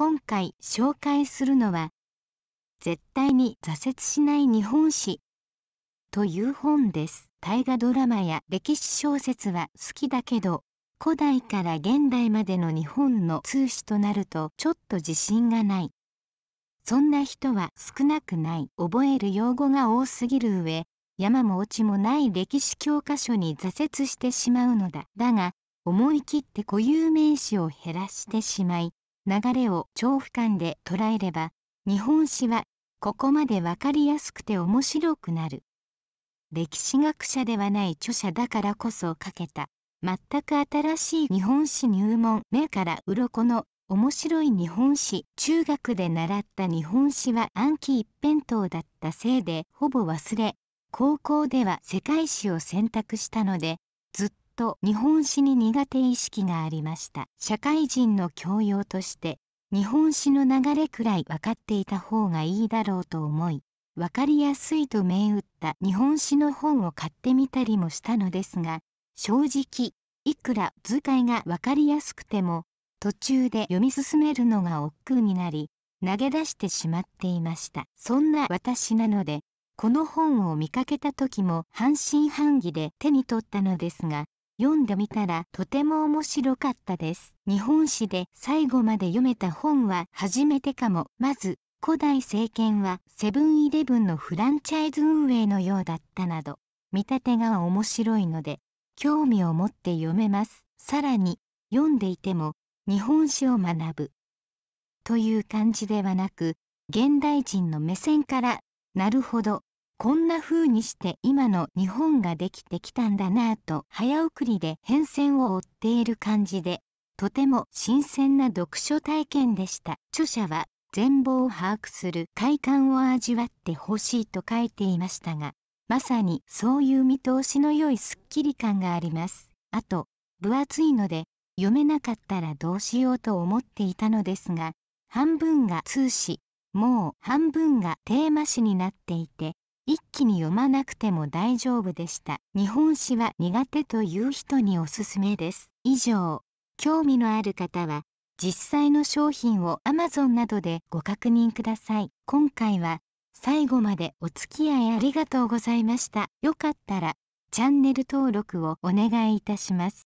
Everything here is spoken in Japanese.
今回紹介するのは「絶対に挫折しない日本史」という本です。大河ドラマや歴史小説は好きだけど古代から現代までの日本の通史となるとちょっと自信がない。そんな人は少なくない覚える用語が多すぎる上山も落ちもない歴史教科書に挫折してしまうのだだが思い切って固有名詞を減らしてしまい流れを長俯瞰で捉えれば日本史はここまで分かりやすくて面白くなる歴史学者ではない著者だからこそ書けた全く新しい日本史入門目から鱗の面白い日本史中学で習った日本史は暗記一辺倒だったせいでほぼ忘れ高校では世界史を選択したのでずっと日本史に苦手意識がありました社会人の教養として日本史の流れくらい分かっていた方がいいだろうと思い分かりやすいと銘打った日本史の本を買ってみたりもしたのですが正直いくら図解が分かりやすくても途中で読み進めるのが億劫になり投げ出してしまっていましたそんな私なのでこの本を見かけた時も半信半疑で手に取ったのですが読んでみたらとても面白かったです。日本史で最後まで読めた本は初めてかも。まず、古代政権はセブンイレブンのフランチャイズ運営のようだったなど、見立てが面白いので、興味を持って読めます。さらに、読んでいても、日本史を学ぶ。という感じではなく、現代人の目線から、なるほど、こんな風にして今の日本ができてきたんだなぁと早送りで変遷を追っている感じでとても新鮮な読書体験でした著者は全貌を把握する快感を味わってほしいと書いていましたがまさにそういう見通しの良いすっきり感がありますあと分厚いので読めなかったらどうしようと思っていたのですが半分が通詞もう半分がテーマ詞になっていて一気に読まなくても大丈夫でした日本史は苦手という人におすすめです以上興味のある方は実際の商品を Amazon などでご確認ください今回は最後までお付き合いありがとうございましたよかったらチャンネル登録をお願いいたします